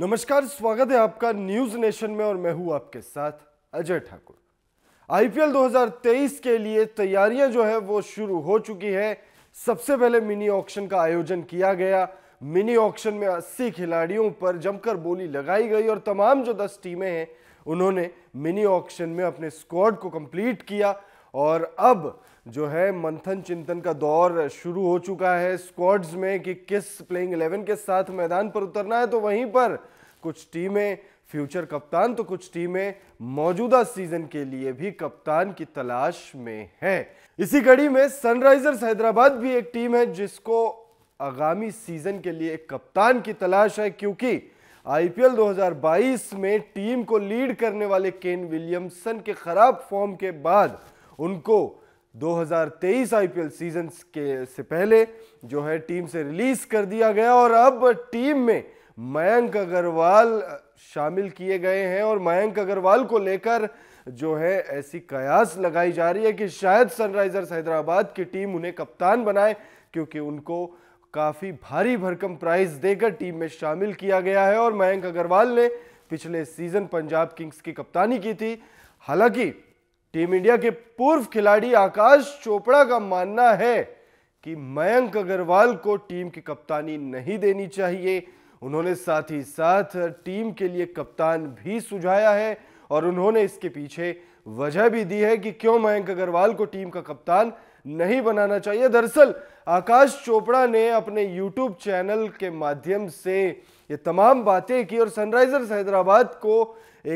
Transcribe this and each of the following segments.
नमस्कार स्वागत है आपका न्यूज नेशन में और मैं हूं आपके साथ अजय ठाकुर आईपीएल 2023 के लिए तैयारियां जो है वो शुरू हो चुकी है सबसे पहले मिनी ऑक्शन का आयोजन किया गया मिनी ऑक्शन में 80 खिलाड़ियों पर जमकर बोली लगाई गई और तमाम जो 10 टीमें हैं उन्होंने मिनी ऑक्शन में अपने स्क्वाड को कंप्लीट किया और अब जो है मंथन चिंतन का दौर शुरू हो चुका है स्क्वाड्स में कि किस प्लेइंग इलेवन के साथ मैदान पर उतरना है तो वहीं पर कुछ टीमें फ्यूचर कप्तान तो कुछ टीमें मौजूदा सीजन के लिए भी कप्तान की तलाश में है इसी कड़ी में सनराइजर्स हैदराबाद भी एक टीम है जिसको आगामी सीजन के लिए एक कप्तान की तलाश है क्योंकि आईपीएल 2022 में टीम को लीड करने वाले केन विलियमसन के खराब फॉर्म के बाद उनको 2023 आईपीएल सीजन के से पहले जो है टीम से रिलीज कर दिया गया और अब टीम में मयंक अग्रवाल शामिल किए गए हैं और मयंक अग्रवाल को लेकर जो है ऐसी कयास लगाई जा रही है कि शायद सनराइजर्स हैदराबाद की टीम उन्हें कप्तान बनाए क्योंकि उनको काफ़ी भारी भरकम प्राइज देकर टीम में शामिल किया गया है और मयंक अग्रवाल ने पिछले सीजन पंजाब किंग्स की कप्तानी की थी हालांकि टीम इंडिया के पूर्व खिलाड़ी आकाश चोपड़ा का मानना है कि मयंक अग्रवाल को टीम की कप्तानी नहीं देनी चाहिए उन्होंने साथ ही साथ टीम के लिए कप्तान भी सुझाया है और उन्होंने इसके पीछे वजह भी दी है कि क्यों मयंक अग्रवाल को टीम का कप्तान नहीं बनाना चाहिए दरअसल आकाश चोपड़ा ने अपने यूट्यूब चैनल के माध्यम से ये तमाम बातें की और सनराइजर्स हैदराबाद को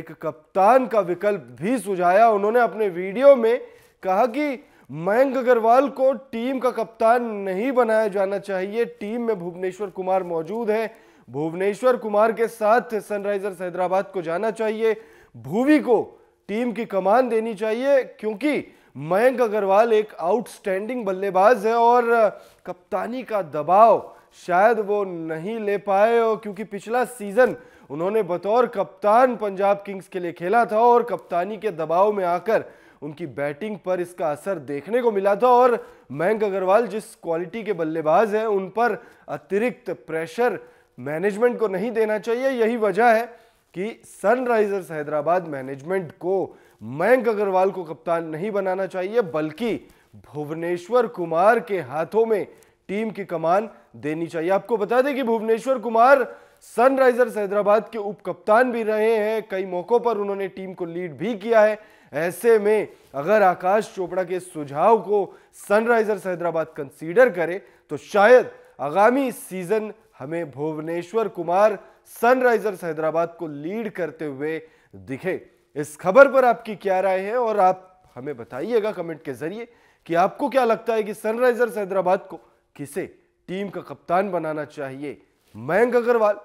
एक कप्तान का विकल्प भी सुझाया उन्होंने अपने वीडियो में कहा कि मयंक अग्रवाल को टीम का कप्तान नहीं बनाया जाना चाहिए टीम में भुवनेश्वर कुमार मौजूद है भुवनेश्वर कुमार के साथ सनराइजर्स हैदराबाद को जाना चाहिए भूवी को टीम की कमान देनी चाहिए क्योंकि मयंक अग्रवाल एक आउटस्टैंडिंग बल्लेबाज है और कप्तानी का दबाव शायद वो नहीं ले पाए और क्योंकि पिछला सीज़न उन्होंने बतौर कप्तान पंजाब किंग्स के लिए खेला था और कप्तानी के दबाव में आकर उनकी बैटिंग पर इसका असर देखने को मिला था और मयंक अग्रवाल जिस क्वालिटी के बल्लेबाज हैं उन पर अतिरिक्त प्रेशर मैनेजमेंट को नहीं देना चाहिए यही वजह है कि सनराइजर्स हैदराबाद मैनेजमेंट को मयंक अग्रवाल को कप्तान नहीं बनाना चाहिए बल्कि भुवनेश्वर कुमार के हाथों में टीम की कमान देनी चाहिए आपको बता दें कि भुवनेश्वर कुमार सनराइजर्स हैदराबाद के उप कप्तान भी रहे हैं कई मौकों पर उन्होंने टीम को लीड भी किया है ऐसे में अगर आकाश चोपड़ा के सुझाव को सनराइजर्स हैदराबाद कंसीडर करे तो शायद आगामी सीजन हमें भुवनेश्वर कुमार सनराइजर्स हैदराबाद को लीड करते हुए दिखे इस खबर पर आपकी क्या राय है और आप हमें बताइएगा कमेंट के जरिए कि आपको क्या लगता है कि सनराइजर्स हैदराबाद को किसे टीम का कप्तान बनाना चाहिए मयंक अग्रवाल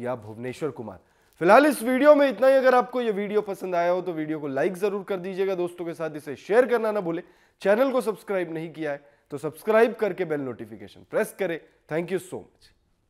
या भुवनेश्वर कुमार फिलहाल इस वीडियो में इतना ही अगर आपको यह वीडियो पसंद आया हो तो वीडियो को लाइक जरूर कर दीजिएगा दोस्तों के साथ इसे शेयर करना ना भूले चैनल को सब्सक्राइब नहीं किया है तो सब्सक्राइब करके बेल नोटिफिकेशन प्रेस करें थैंक यू सो मच